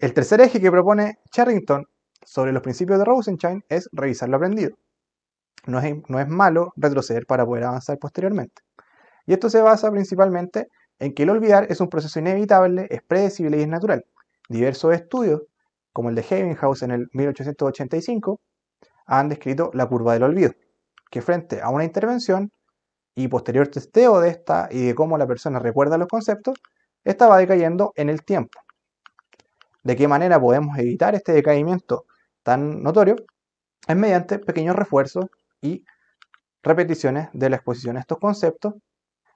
El tercer eje que propone Charrington sobre los principios de Rosenstein es revisar lo aprendido. No es, malo retroceder para poder avanzar posteriormente. Y esto se basa principalmente en que el olvidar es un proceso inevitable, es predecible y es natural. Diversos estudios, como el de Havenhouse en el 1885, han descrito la curva del olvido, que frente a una intervención y posterior testeo de esta y de cómo la persona recuerda los conceptos, esta va decayendo en el tiempo de qué manera podemos evitar este decaimiento tan notorio es mediante pequeños refuerzos y repeticiones de la exposición a estos conceptos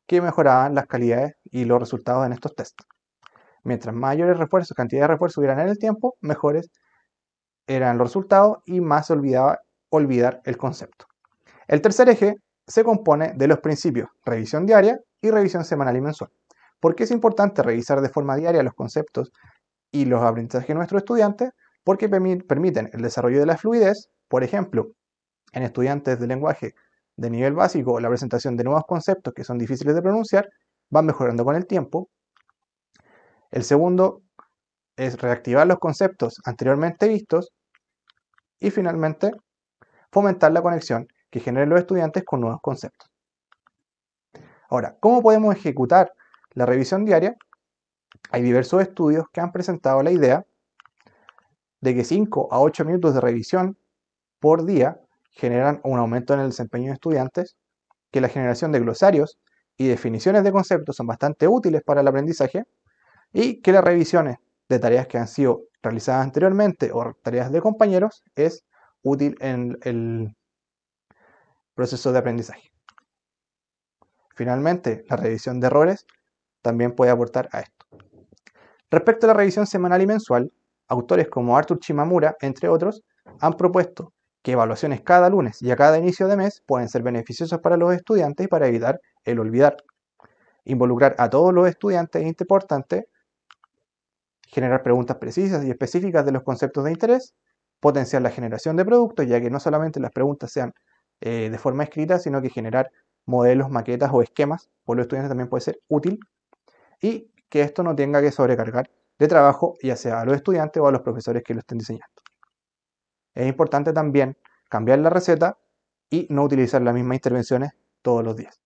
que mejoraban las calidades y los resultados en estos tests. Mientras mayores refuerzos, cantidad de refuerzos hubieran en el tiempo, mejores eran los resultados y más se olvidaba olvidar el concepto. El tercer eje se compone de los principios revisión diaria y revisión semanal y mensual. ¿Por qué es importante revisar de forma diaria los conceptos y los aprendizajes de nuestros estudiantes porque permiten el desarrollo de la fluidez, por ejemplo, en estudiantes de lenguaje de nivel básico, la presentación de nuevos conceptos que son difíciles de pronunciar van mejorando con el tiempo. El segundo es reactivar los conceptos anteriormente vistos. Y finalmente, fomentar la conexión que generen los estudiantes con nuevos conceptos. Ahora, ¿cómo podemos ejecutar la revisión diaria? Hay diversos estudios que han presentado la idea de que 5 a 8 minutos de revisión por día generan un aumento en el desempeño de estudiantes, que la generación de glosarios y definiciones de conceptos son bastante útiles para el aprendizaje y que las revisiones de tareas que han sido realizadas anteriormente o tareas de compañeros es útil en el proceso de aprendizaje. Finalmente, la revisión de errores también puede aportar a esto. Respecto a la revisión semanal y mensual, autores como Arthur Chimamura, entre otros, han propuesto que evaluaciones cada lunes y a cada inicio de mes pueden ser beneficiosas para los estudiantes y para evitar el olvidar. Involucrar a todos los estudiantes es importante, generar preguntas precisas y específicas de los conceptos de interés, potenciar la generación de productos, ya que no solamente las preguntas sean eh, de forma escrita, sino que generar modelos, maquetas o esquemas por los estudiantes también puede ser útil. Y que esto no tenga que sobrecargar de trabajo ya sea a los estudiantes o a los profesores que lo estén diseñando. Es importante también cambiar la receta y no utilizar las mismas intervenciones todos los días.